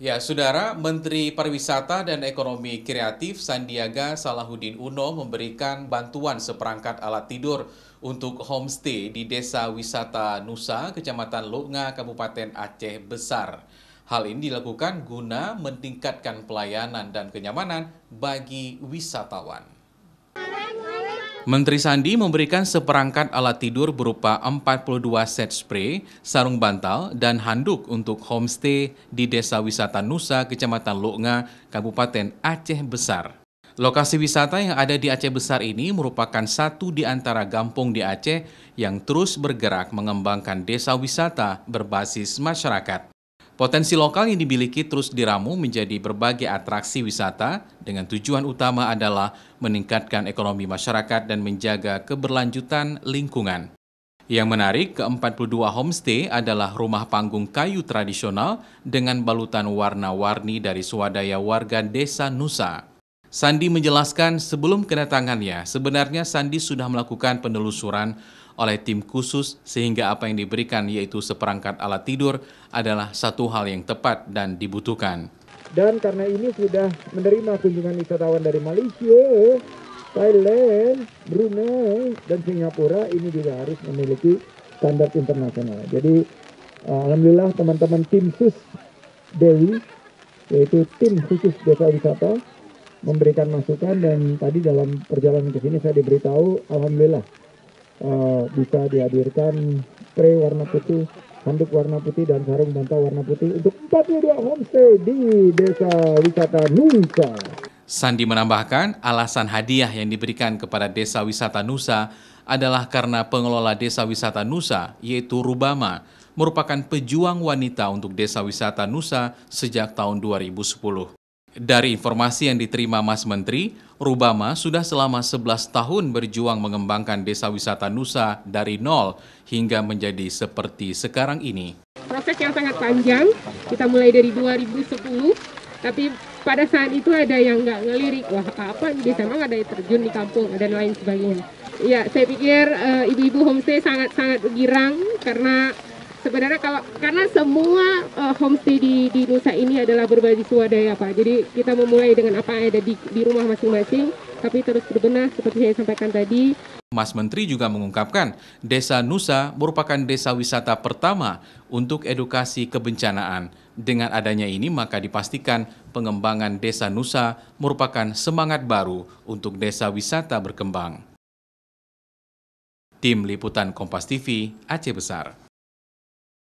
Ya, Saudara, Menteri Pariwisata dan Ekonomi Kreatif Sandiaga Salahuddin Uno memberikan bantuan seperangkat alat tidur untuk homestay di Desa Wisata Nusa, Kecamatan Lunga, Kabupaten Aceh Besar. Hal ini dilakukan guna meningkatkan pelayanan dan kenyamanan bagi wisatawan. Menteri Sandi memberikan seperangkat alat tidur berupa 42 set spray, sarung bantal, dan handuk untuk homestay di Desa Wisata Nusa, Kecamatan Loknga, Kabupaten Aceh Besar. Lokasi wisata yang ada di Aceh Besar ini merupakan satu di antara gampung di Aceh yang terus bergerak mengembangkan desa wisata berbasis masyarakat. Potensi lokal yang dimiliki terus diramu menjadi berbagai atraksi wisata dengan tujuan utama adalah meningkatkan ekonomi masyarakat dan menjaga keberlanjutan lingkungan. Yang menarik, ke-42 homestay adalah rumah panggung kayu tradisional dengan balutan warna-warni dari swadaya warga desa Nusa. Sandi menjelaskan sebelum kedatangannya, sebenarnya Sandi sudah melakukan penelusuran oleh tim khusus sehingga apa yang diberikan yaitu seperangkat alat tidur adalah satu hal yang tepat dan dibutuhkan. Dan karena ini sudah menerima kunjungan wisatawan dari Malaysia, Thailand, Brunei, dan Singapura ini juga harus memiliki standar internasional. Jadi alhamdulillah teman-teman tim sus Dewi yaitu tim khusus desa wisata memberikan masukan dan tadi dalam perjalanan ke sini saya diberitahu alhamdulillah uh, bisa dihadirkan spray warna putih, handuk warna putih dan sarung bantal warna putih untuk 42 homestay di Desa Wisata Nusa. Sandi menambahkan alasan hadiah yang diberikan kepada Desa Wisata Nusa adalah karena pengelola Desa Wisata Nusa yaitu Rubama merupakan pejuang wanita untuk Desa Wisata Nusa sejak tahun 2010. Dari informasi yang diterima Mas Menteri, Rubama sudah selama 11 tahun berjuang mengembangkan desa wisata Nusa dari nol hingga menjadi seperti sekarang ini. Proses yang sangat panjang, kita mulai dari 2010, tapi pada saat itu ada yang nggak ngelirik, wah apa di desa memang ada yang terjun di kampung dan lain sebagainya. Ya, saya pikir eh, ibu-ibu uh, homestay sangat-sangat girang karena sebenarnya kalau karena semua uh, homestay di di Nusa ini adalah berbasis swadaya Pak. Jadi kita memulai dengan apa yang ada di di rumah masing-masing tapi terus berbenah seperti saya sampaikan tadi. Mas Menteri juga mengungkapkan, Desa Nusa merupakan desa wisata pertama untuk edukasi kebencanaan. Dengan adanya ini, maka dipastikan pengembangan Desa Nusa merupakan semangat baru untuk desa wisata berkembang. Tim Liputan Kompas TV, Aceh Besar.